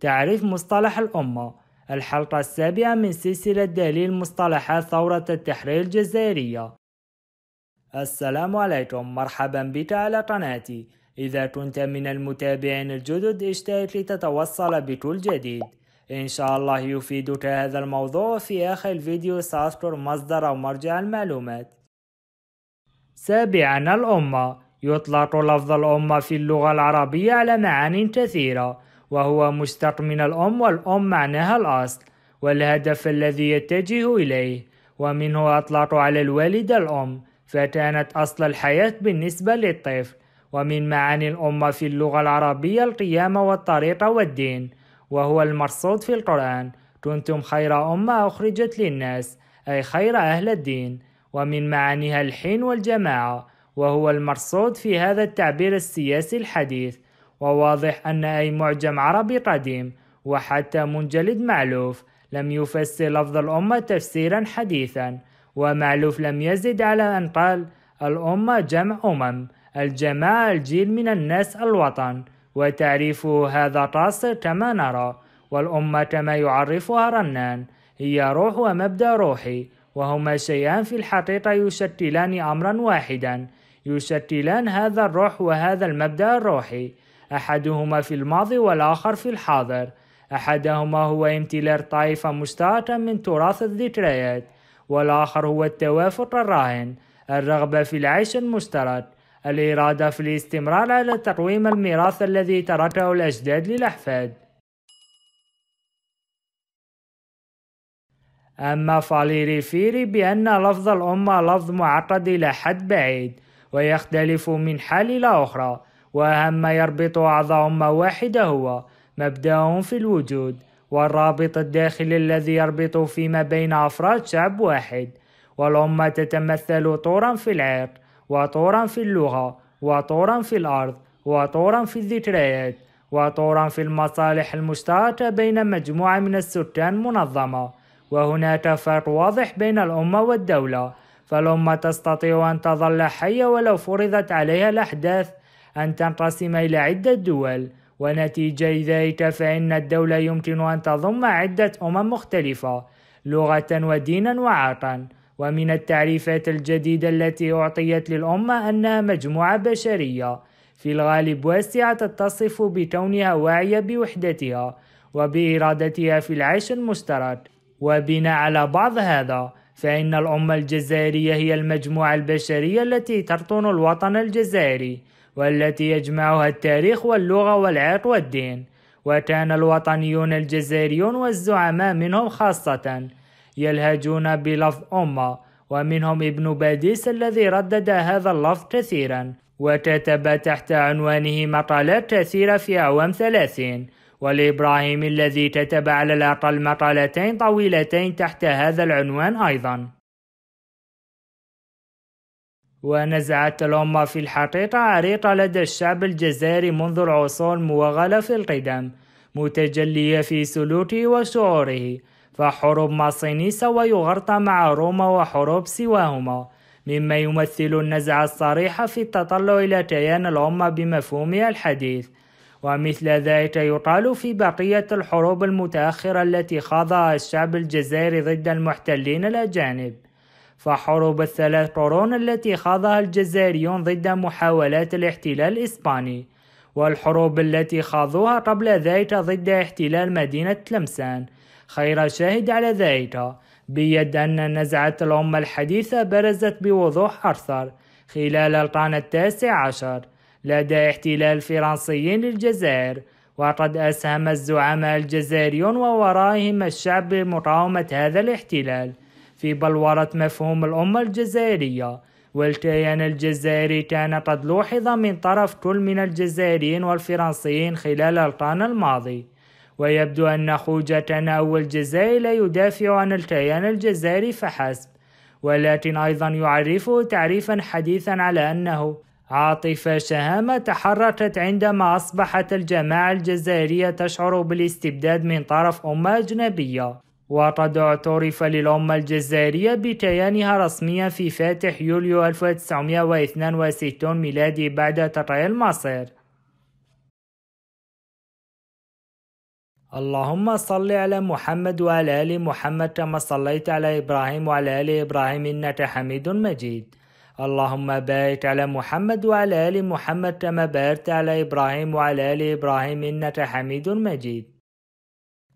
تعريف مصطلح الأمة الحلقة السابعة من سلسلة دليل مصطلحات ثورة التحرير الجزائرية السلام عليكم مرحبا بك على قناتي إذا كنت من المتابعين الجدد اشترك لتتوصل بكل جديد إن شاء الله يفيدك هذا الموضوع في آخر الفيديو سأذكر مصدر أو مرجع المعلومات سابعا الأمة يطلق لفظ الأمة في اللغة العربية على معان كثيرة وهو مشتق من الأم والأم معناها الأصل والهدف الذي يتجه إليه ومنه أطلق على الوالد الأم فكانت أصل الحياة بالنسبة للطفل ومن معاني الأمة في اللغة العربية القيامة والطريقة والدين وهو المرصود في القرآن كنتم خير أمة أخرجت للناس أي خير أهل الدين ومن معانيها الحين والجماعة وهو المرصود في هذا التعبير السياسي الحديث وواضح أن أي معجم عربي قديم وحتى منجلد معلوف لم يفسر لفظ الأمة تفسيرا حديثا ومعلوف لم يزد على أن قال الأمة جمع أمم الجماعة الجيل من الناس الوطن وتعريفه هذا قاصر كما نرى والأمة كما يعرفها رنان هي روح ومبدأ روحي وهما شيئان في الحقيقة يشكلان أمرا واحدا يشكلان هذا الروح وهذا المبدأ الروحي أحدهما في الماضي والآخر في الحاضر أحدهما هو امتلاك طائفة مشتركه من تراث الذكريات والآخر هو التوافق الراهن الرغبة في العيش المشترك الإرادة في الاستمرار على تقويم الميراث الذي تركه الأجداد للأحفاد أما فاليري فيري بأن لفظ الأمة لفظ معقد إلى حد بعيد ويختلف من حال إلى أخرى وأهم ما يربط أعضاءهم واحدة هو مبدأهم في الوجود والرابط الداخلي الذي يربط فيما بين أفراد شعب واحد والأمة تتمثل طورا في العرق وطورا في اللغة وطورا في الأرض وطورا في الذكريات وطورا في المصالح المشتركة بين مجموعة من السكان منظمة وهناك فرق واضح بين الأمة والدولة فالأمة تستطيع أن تظل حية ولو فرضت عليها الأحداث أن تنقسم إلى عدة دول ونتيجة ذلك فإن الدولة يمكن أن تضم عدة أمم مختلفة لغة ودينا وعرقا ومن التعريفات الجديدة التي أعطيت للأمة أنها مجموعة بشرية في الغالب واسعة تتصف بكونها واعية بوحدتها وبإرادتها في العيش المشترك وبناء على بعض هذا فإن الأمة الجزائرية هي المجموعة البشرية التي ترطن الوطن الجزائري والتي يجمعها التاريخ واللغة والعرق والدين وكان الوطنيون الجزائريون والزعماء منهم خاصة يلهجون بلفظ أمة ومنهم ابن باديس الذي ردد هذا اللفظ كثيرا وكتب تحت عنوانه مقالات كثيرة في أعوام ثلاثين والإبراهيم الذي كتب على الأقل مقالتين طويلتين تحت هذا العنوان أيضا ونزعت الأمة في الحقيقة عريقة لدى الشعب الجزائري منذ العصور الموغلة في القدم متجلية في سلوكه وشعوره فحروب ماسينيسا ويغرطى مع روما وحروب سواهما مما يمثل النزعة الصريحة في التطلع إلى كيان الأمة بمفهومها الحديث ومثل ذلك يقال في بقية الحروب المتأخرة التي خاضها الشعب الجزائري ضد المحتلين الأجانب فحروب الثلاث قرون التي خاضها الجزائريون ضد محاولات الاحتلال الإسباني والحروب التي خاضوها قبل ذلك ضد احتلال مدينة تلمسان خير شاهد على ذلك بيد أن نزعة الأمة الحديثة برزت بوضوح أكثر خلال القرن التاسع عشر لدى احتلال الفرنسيين للجزائر وقد أسهم الزعماء الجزائريون وورائهم الشعب بمقاومة هذا الاحتلال في بلورة مفهوم الأمة الجزائرية والكيان الجزائري كان قد لوحظ من طرف كل من الجزائريين والفرنسيين خلال القرن الماضي ويبدو أن خوجة كان أول جزائري لا يدافع عن الكيان الجزائري فحسب ولكن أيضا يعرفه تعريفا حديثا على أنه عاطفة شهامة تحركت عندما أصبحت الجماعة الجزائرية تشعر بالاستبداد من طرف أمة أجنبية وقد اعترف للأمة الجزائرية بكيانها رسميا في فاتح يوليو 1962 ميلادي بعد تطهير المصير اللهم صل على محمد وعلى آل محمد كما صليت على إبراهيم وعلى آل إبراهيم إنك حميد مجيد اللهم بارك على محمد وعلى آل محمد كما باركت على إبراهيم وعلى آل إبراهيم إنك حميد مجيد